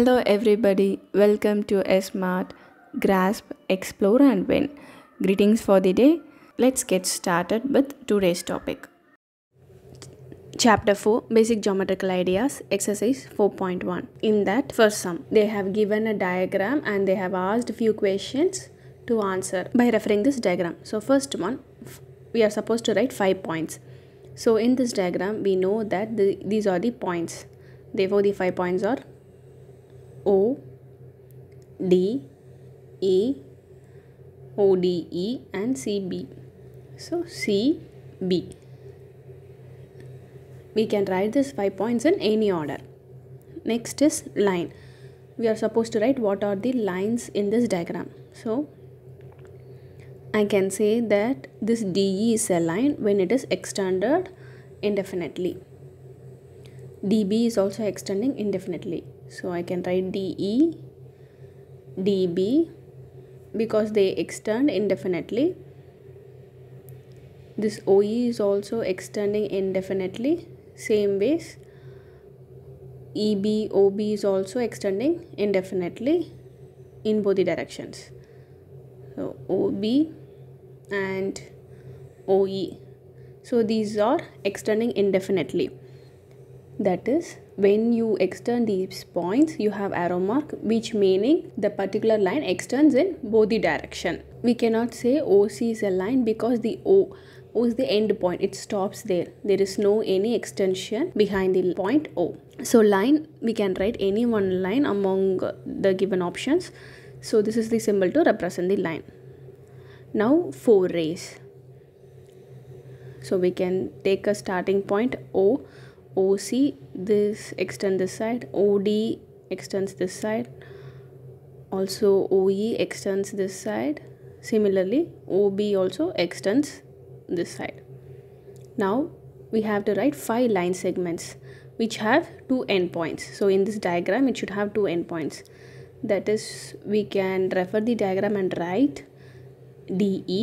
Hello everybody, welcome to a smart grasp, explore and win. Greetings for the day. Let's get started with today's topic. Chapter 4 Basic Geometrical Ideas Exercise 4.1 In that first sum they have given a diagram and they have asked few questions to answer by referring this diagram. So first one we are supposed to write 5 points. So in this diagram we know that the, these are the points. Therefore the 5 points are O D A O D E and C B. So C B. We can write these five points in any order. Next is line. We are supposed to write what are the lines in this diagram. So I can say that this DE is a line when it is extended indefinitely. DB is also extending indefinitely so I can write DE DB because they extend indefinitely this OE is also extending indefinitely same ways EB OB is also extending indefinitely in both the directions so OB and OE so these are extending indefinitely that is when you extend these points you have arrow mark which meaning the particular line extends in both the direction we cannot say oc is a line because the o O is the end point. It stops there. There is no any extension behind the point O. So line, we can write any one line among the given options. So this is the symbol to represent the line. Now four rays. So we can take a starting point O OC this extend this side OD extends this side also OE extends this side similarly OB also extends this side now we have to write five line segments which have two endpoints so in this diagram it should have two endpoints that is we can refer the diagram and write DE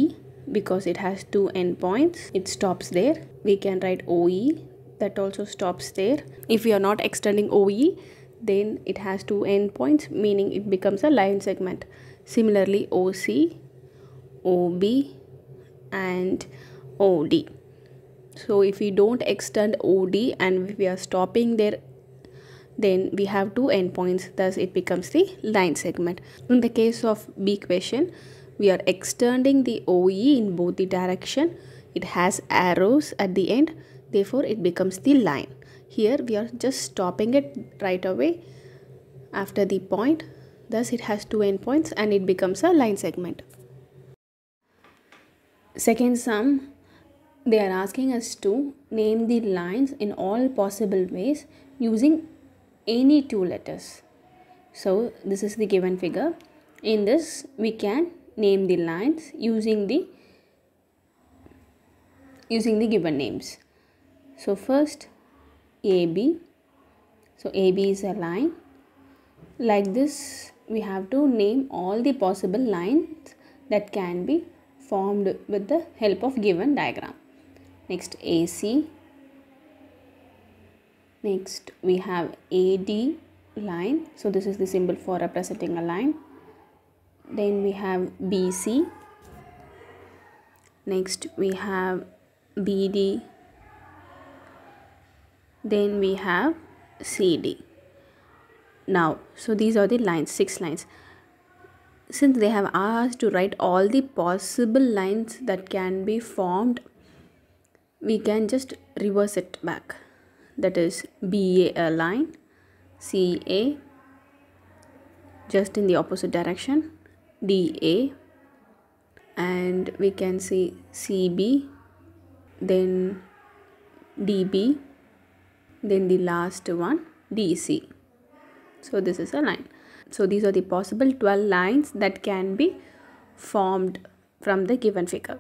because it has two endpoints it stops there we can write OE that also stops there if we are not extending OE then it has two endpoints meaning it becomes a line segment similarly OC OB and OD so if we don't extend OD and we are stopping there then we have two endpoints thus it becomes the line segment in the case of b question we are extending the oe in both the direction it has arrows at the end therefore it becomes the line here we are just stopping it right away after the point thus it has two endpoints and it becomes a line segment second sum they are asking us to name the lines in all possible ways using any two letters so this is the given figure in this we can name the lines using the using the given names so first AB. So AB is a line. Like this we have to name all the possible lines that can be formed with the help of given diagram. Next AC. Next we have AD line. So this is the symbol for representing a line. Then we have BC. Next we have BD then we have CD now so these are the lines six lines since they have asked to write all the possible lines that can be formed we can just reverse it back that is BA a uh, line CA just in the opposite direction DA and we can see CB then DB then the last one DC so this is a line so these are the possible 12 lines that can be formed from the given figure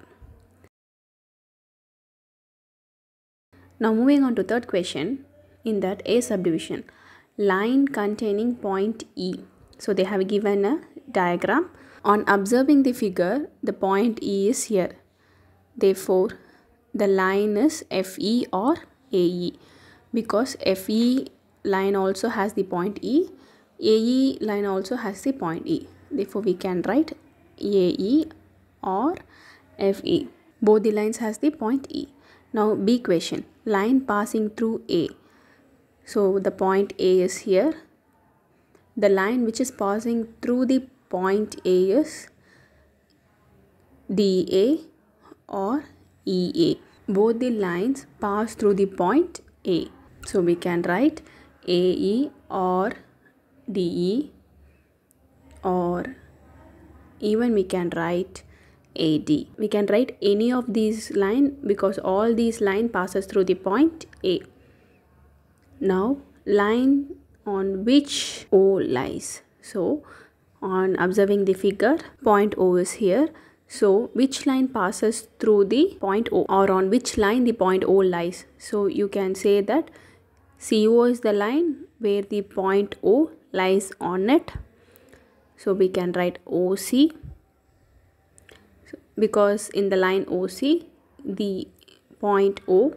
now moving on to third question in that a subdivision line containing point E so they have given a diagram on observing the figure the point E is here therefore the line is FE or AE because FE line also has the point E, AE line also has the point E. Therefore, we can write AE or FE. Both the lines has the point E. Now B question, line passing through A. So the point A is here. The line which is passing through the point A is DA or EA. Both the lines pass through the point A. So we can write AE or DE or even we can write AD. We can write any of these line because all these line passes through the point A. Now line on which O lies. So on observing the figure point O is here. So which line passes through the point O or on which line the point O lies. So you can say that CO is the line where the point O lies on it. So we can write OC because in the line OC the point O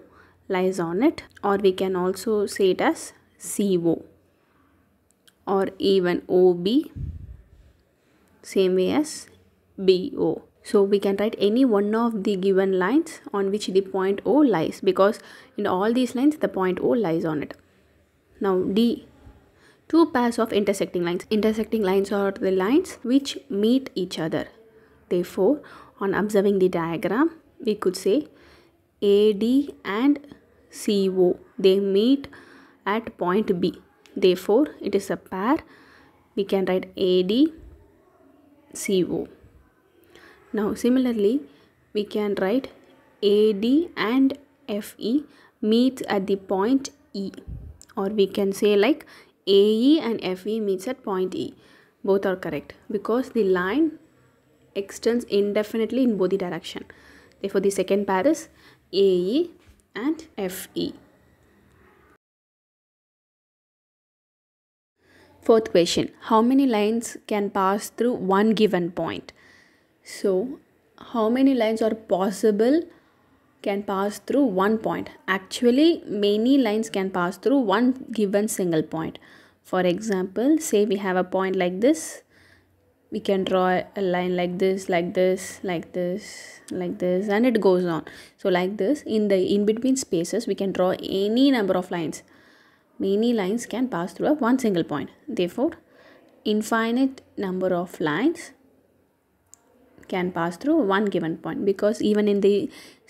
lies on it or we can also say it as CO or even OB same way as BO. So we can write any one of the given lines on which the point O lies because in all these lines the point O lies on it. Now D two pairs of intersecting lines. Intersecting lines are the lines which meet each other. Therefore, on observing the diagram, we could say AD and CO, they meet at point B. Therefore, it is a pair. We can write AD, CO. Now similarly, we can write AD and FE meets at the point E or we can say like AE and FE meets at point E. Both are correct because the line extends indefinitely in both the direction. Therefore, the second pair is AE and FE. Fourth question, how many lines can pass through one given point? So, how many lines are possible can pass through one point? Actually, many lines can pass through one given single point. For example, say we have a point like this. We can draw a line like this, like this, like this, like this, and it goes on. So like this, in the in-between spaces, we can draw any number of lines. Many lines can pass through a one single point. Therefore, infinite number of lines can pass through one given point because even in the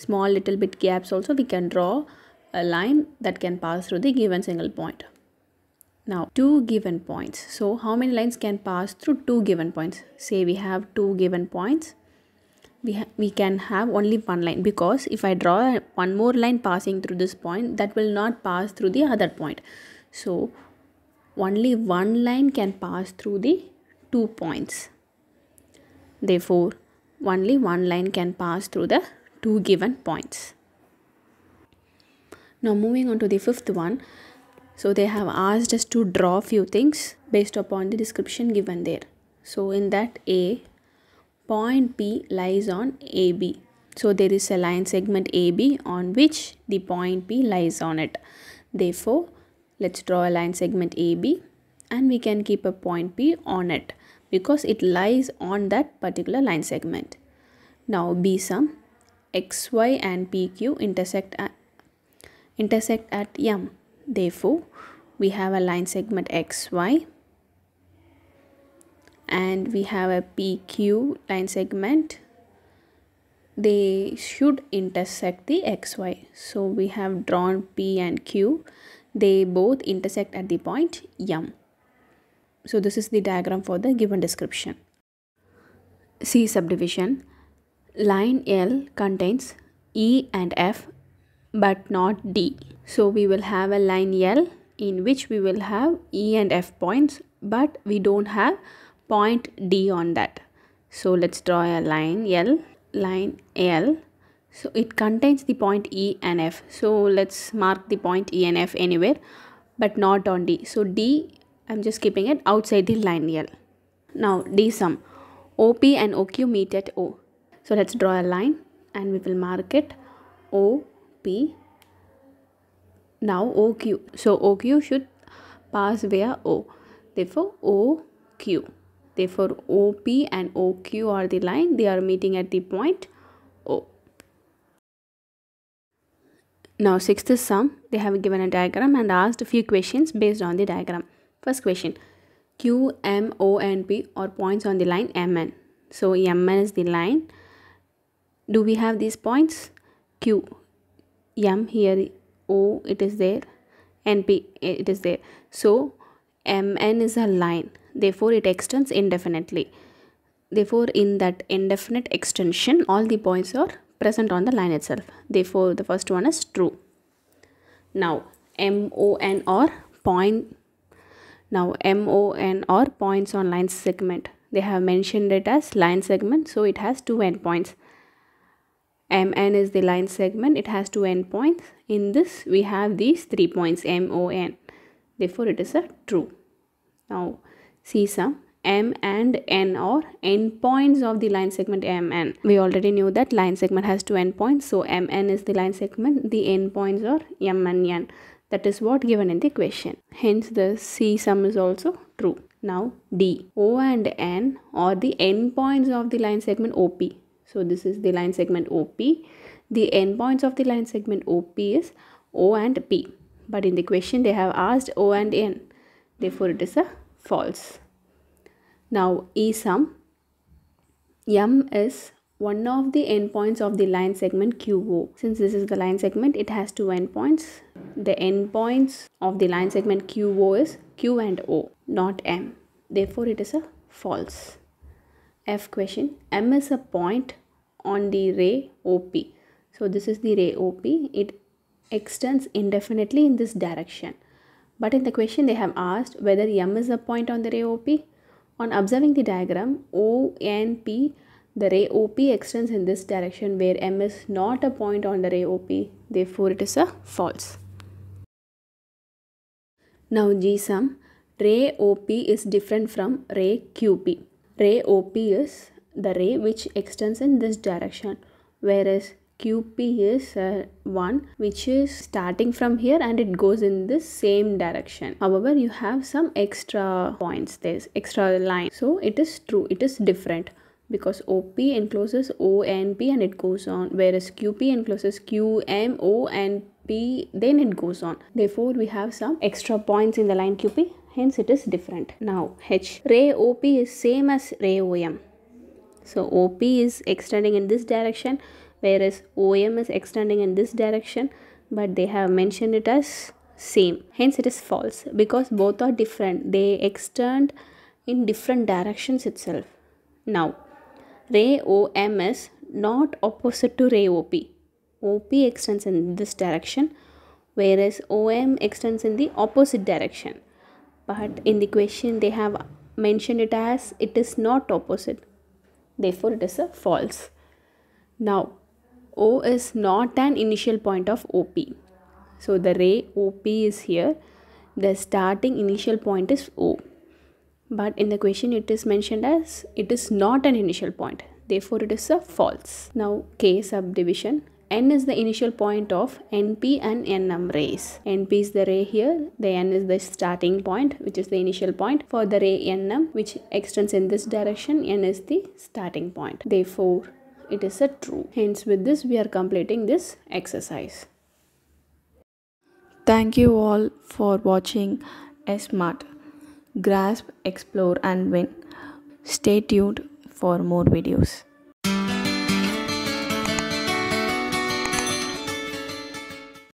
small little bit gaps also we can draw a line that can pass through the given single point. Now two given points. So how many lines can pass through two given points? Say we have two given points. We, we can have only one line because if I draw one more line passing through this point that will not pass through the other point. So only one line can pass through the two points. Therefore, only one line can pass through the two given points. Now moving on to the fifth one. So they have asked us to draw few things based upon the description given there. So in that A, point P lies on AB. So there is a line segment AB on which the point P lies on it. Therefore, let's draw a line segment AB and we can keep a point P on it because it lies on that particular line segment. Now B sum xy and pq intersect at, intersect at M. Therefore, we have a line segment xy and we have a pq line segment they should intersect the xy so we have drawn p and q they both intersect at the point m so this is the diagram for the given description c subdivision Line L contains E and F but not D. So we will have a line L in which we will have E and F points but we don't have point D on that. So let's draw a line L, line L. So it contains the point E and F. So let's mark the point E and F anywhere but not on D. So D, I'm just keeping it outside the line L. Now D sum. OP and OQ meet at O. So let's draw a line and we will mark it OP. Now OQ. So OQ should pass via O. Therefore OQ. Therefore OP and OQ are the line. They are meeting at the point O. Now sixth sum. They have given a diagram and asked a few questions based on the diagram. First question. Q, M, O and P are points on the line MN. So MN is the line do we have these points q m here o it is there and p it is there so mn is a line therefore it extends indefinitely therefore in that indefinite extension all the points are present on the line itself therefore the first one is true now mon or point now mon or points on line segment they have mentioned it as line segment so it has two endpoints MN is the line segment. It has two endpoints. In this, we have these three points MON. Therefore, it is a true. Now, see some M and N are endpoints of the line segment MN. We already knew that line segment has two endpoints. So, MN is the line segment. The endpoints are M and N. That is what given in the question. Hence, the C sum is also true. Now, D. O and N are the endpoints of the line segment OP. So this is the line segment OP. The endpoints of the line segment OP is O and P. But in the question they have asked O and N. Therefore it is a false. Now E sum. M is one of the endpoints of the line segment QO. Since this is the line segment, it has two endpoints. The endpoints of the line segment QO is Q and O, not M. Therefore, it is a false. F question, M is a point on the ray OP. So this is the ray OP. It extends indefinitely in this direction. But in the question they have asked whether M is a point on the ray OP. On observing the diagram, O and P, the ray OP extends in this direction where M is not a point on the ray OP. Therefore, it is a false. Now G sum, ray OP is different from ray QP. Ray OP is the ray which extends in this direction whereas qp is uh, one which is starting from here and it goes in the same direction however you have some extra points there's extra line so it is true it is different because op encloses ONP and and it goes on whereas qp encloses q m o and p then it goes on therefore we have some extra points in the line qp hence it is different now h ray op is same as ray om so OP is extending in this direction whereas OM is extending in this direction but they have mentioned it as same. Hence it is false because both are different. They extend in different directions itself. Now ray OM is not opposite to ray OP. OP extends in this direction whereas OM extends in the opposite direction. But in the question they have mentioned it as it is not opposite therefore it is a false. Now O is not an initial point of OP. So the ray OP is here. The starting initial point is O. But in the question it is mentioned as it is not an initial point. Therefore it is a false. Now K subdivision n is the initial point of np and nm rays np is the ray here the n is the starting point which is the initial point for the ray nm which extends in this direction n is the starting point therefore it is a true hence with this we are completing this exercise thank you all for watching smart grasp explore and win stay tuned for more videos